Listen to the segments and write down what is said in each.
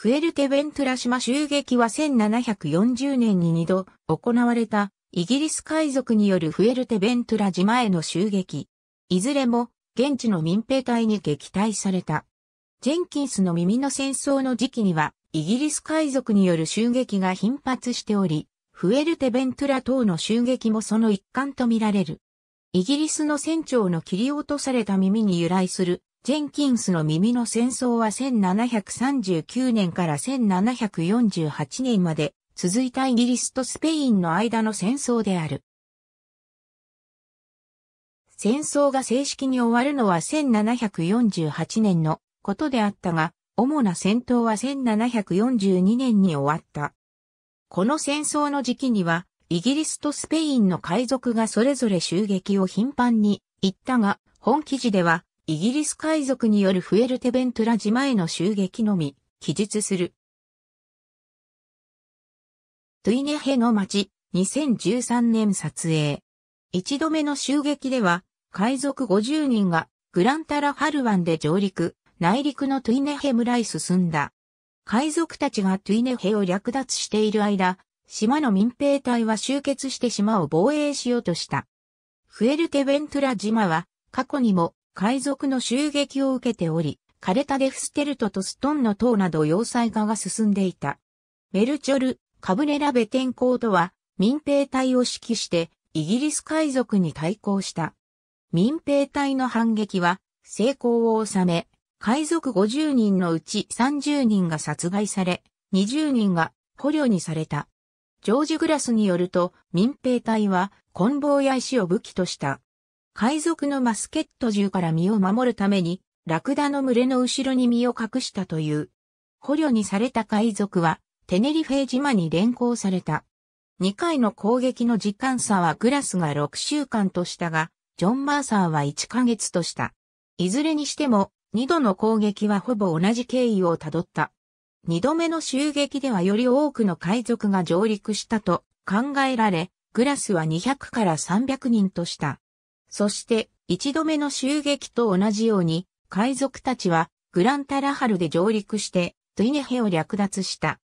フエルテベントラ島襲撃は1740年に2度行われたイギリス海賊によるフエルテベントラ島への襲撃。いずれも現地の民兵隊に撃退された。ジェンキンスの耳の戦争の時期にはイギリス海賊による襲撃が頻発しており、フエルテベントラ等の襲撃もその一環とみられる。イギリスの船長の切り落とされた耳に由来するジェンキンスの耳の戦争は1739年から1748年まで続いたイギリスとスペインの間の戦争である。戦争が正式に終わるのは1748年のことであったが、主な戦闘は1742年に終わった。この戦争の時期には、イギリスとスペインの海賊がそれぞれ襲撃を頻繁に行ったが、本記事ではイギリス海賊によるフエルテベントラ島への襲撃のみ、記述する。トゥイネヘの町、2013年撮影。一度目の襲撃では、海賊50人がグランタラハルワンで上陸、内陸のトゥイネヘ村へ進んだ。海賊たちがトゥイネヘを略奪している間、島の民兵隊は集結して島を防衛しようとした。フエルテベントラ島は、過去にも海賊の襲撃を受けており、枯れたデフステルトとストンの塔など要塞化が進んでいた。メルチョル、カブレラベテンコートは民兵隊を指揮してイギリス海賊に対抗した。民兵隊の反撃は成功を収め、海賊50人のうち30人が殺害され、20人が捕虜にされた。ジョージ・グラスによると、民兵隊は、棍棒や石を武器とした。海賊のマスケット銃から身を守るために、ラクダの群れの後ろに身を隠したという。捕虜にされた海賊は、テネリフェ島に連行された。2回の攻撃の時間差はグラスが6週間としたが、ジョン・マーサーは1ヶ月とした。いずれにしても、2度の攻撃はほぼ同じ経緯をたどった。2度目の襲撃ではより多くの海賊が上陸したと考えられ、グラスは200から300人とした。そして、一度目の襲撃と同じように、海賊たちは、グランタラハルで上陸して、トゥイネヘを略奪した。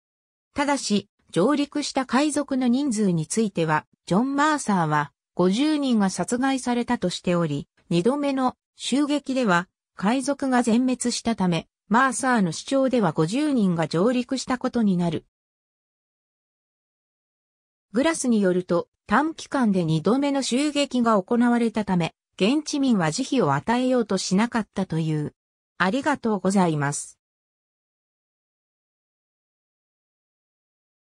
ただし、上陸した海賊の人数については、ジョン・マーサーは、50人が殺害されたとしており、二度目の襲撃では、海賊が全滅したため、マーサーの主張では50人が上陸したことになる。グラスによると、短期間で2度目の襲撃が行われたため、現地民は慈悲を与えようとしなかったという。ありがとうございます。